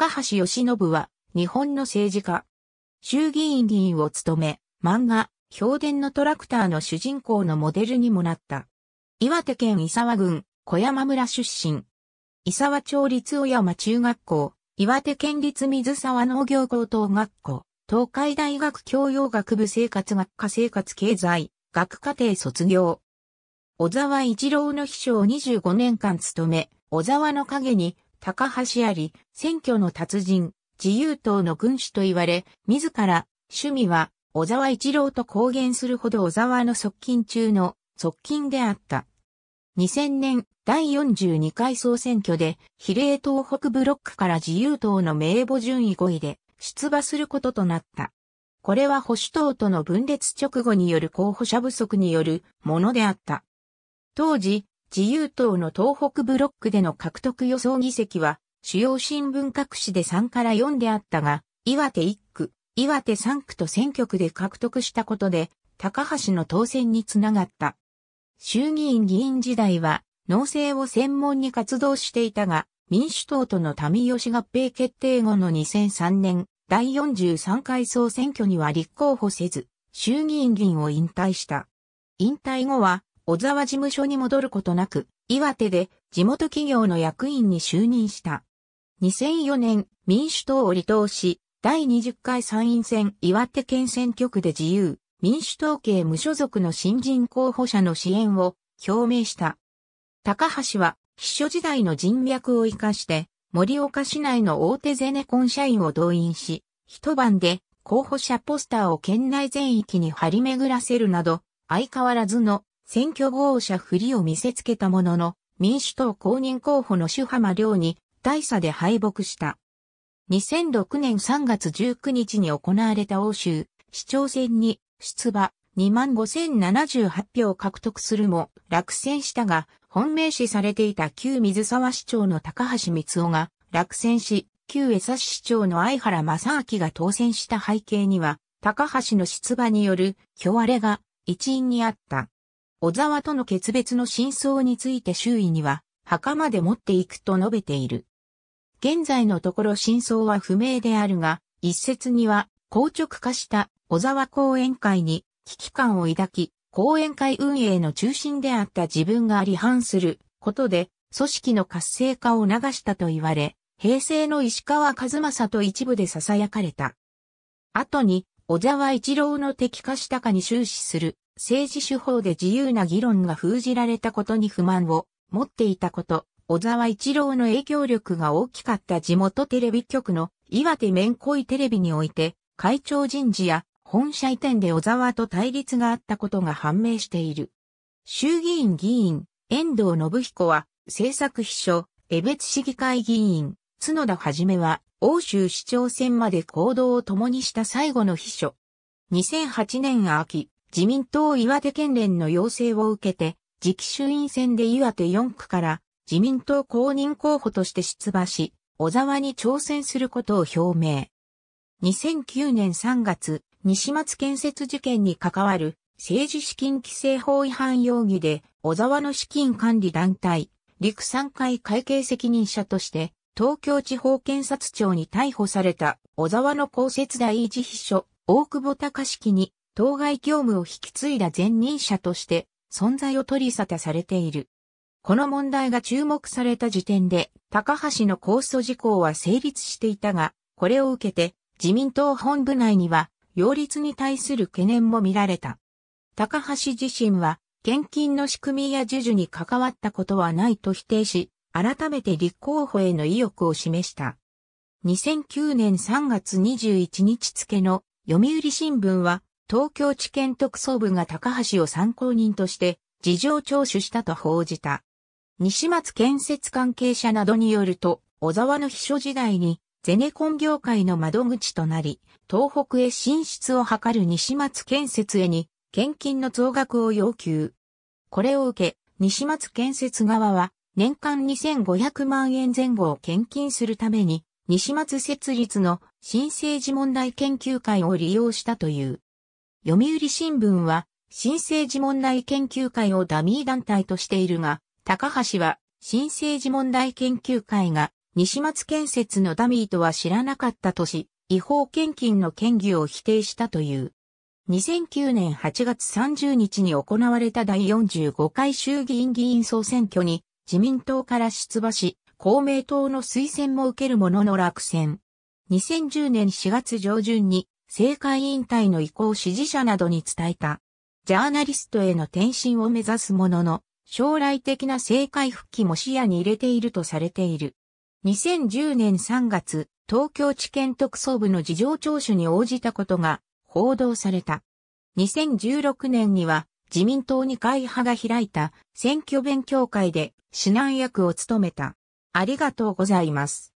高橋義信は、日本の政治家。衆議院議員を務め、漫画、氷伝のトラクターの主人公のモデルにもなった。岩手県伊沢郡、小山村出身。伊沢町立小山中学校、岩手県立水沢農業高等学校、東海大学教養学部生活学科生活経済、学科程卒業。小沢一郎の秘書を25年間務め、小沢の影に高橋あり、選挙の達人、自由党の軍師と言われ、自ら、趣味は、小沢一郎と公言するほど小沢の側近中の側近であった。2000年第42回総選挙で比例東北ブロックから自由党の名簿順位5位で出馬することとなった。これは保守党との分裂直後による候補者不足によるものであった。当時、自由党の東北ブロックでの獲得予想議席は、主要新聞各紙で3から4であったが、岩手1区、岩手3区と選挙区で獲得したことで、高橋の当選につながった。衆議院議員時代は、農政を専門に活動していたが、民主党との民吉合併決定後の2003年、第43回総選挙には立候補せず、衆議院議員を引退した。引退後は、小沢事務所に戻ることなく、岩手で地元企業の役員に就任した。2004年、民主党を離党し、第20回参院選岩手県選挙区で自由、民主党系無所属の新人候補者の支援を表明した。高橋は、秘書時代の人脈を活かして、盛岡市内の大手ゼネコン社員を動員し、一晩で候補者ポスターを県内全域に張り巡らせるなど、相変わらずの選挙合者不利を見せつけたものの、民主党公認候補の主浜亮に大差で敗北した。2006年3月19日に行われた欧州市長選に出馬25,078票を獲得するも落選したが本命視されていた旧水沢市長の高橋光夫が落選し旧江差市長の相原正明が当選した背景には高橋の出馬による票荒れが一因にあった。小沢との決別の真相について周囲には、墓まで持っていくと述べている。現在のところ真相は不明であるが、一説には、硬直化した小沢講演会に危機感を抱き、講演会運営の中心であった自分が離反することで、組織の活性化を促したと言われ、平成の石川和正と一部で囁かれた。後に、小沢一郎の敵化したかに終始する政治手法で自由な議論が封じられたことに不満を持っていたこと、小沢一郎の影響力が大きかった地元テレビ局の岩手面恋テレビにおいて、会長人事や本社移転で小沢と対立があったことが判明している。衆議院議員、遠藤信彦は、政策秘書、江別市議会議員、角田はじめは、欧州市長選まで行動を共にした最後の秘書。2008年秋、自民党岩手県連の要請を受けて、次期衆院選で岩手4区から自民党公認候補として出馬し、小沢に挑戦することを表明。2009年3月、西松建設事件に関わる政治資金規正法違反容疑で、小沢の資金管理団体、陸産会会計責任者として、東京地方検察庁に逮捕された小沢の公設第一秘書、大久保隆樹に当該業務を引き継いだ前任者として存在を取り沙汰されている。この問題が注目された時点で、高橋の控訴事項は成立していたが、これを受けて自民党本部内には、擁立に対する懸念も見られた。高橋自身は、献金の仕組みや授受に関わったことはないと否定し、改めて立候補への意欲を示した。2009年3月21日付の読売新聞は、東京地検特捜部が高橋を参考人として事情聴取したと報じた。西松建設関係者などによると、小沢の秘書時代にゼネコン業界の窓口となり、東北へ進出を図る西松建設へに献金の増額を要求。これを受け、西松建設側は年間2500万円前後を献金するために、西松設立の新生児問題研究会を利用したという。読売新聞は、新生児問題研究会をダミー団体としているが、高橋は、新生児問題研究会が、西松建設のダミーとは知らなかったとし、違法献金の嫌疑を否定したという。2009年8月30日に行われた第45回衆議院議員総選挙に自民党から出馬し、公明党の推薦も受けるものの落選。2010年4月上旬に政界引退の意向を支持者などに伝えた。ジャーナリストへの転身を目指すものの、将来的な政界復帰も視野に入れているとされている。2010年3月、東京地検特捜部の事情聴取に応じたことが報道された。2016年には自民党に会派が開いた選挙勉強会で指南役を務めた。ありがとうございます。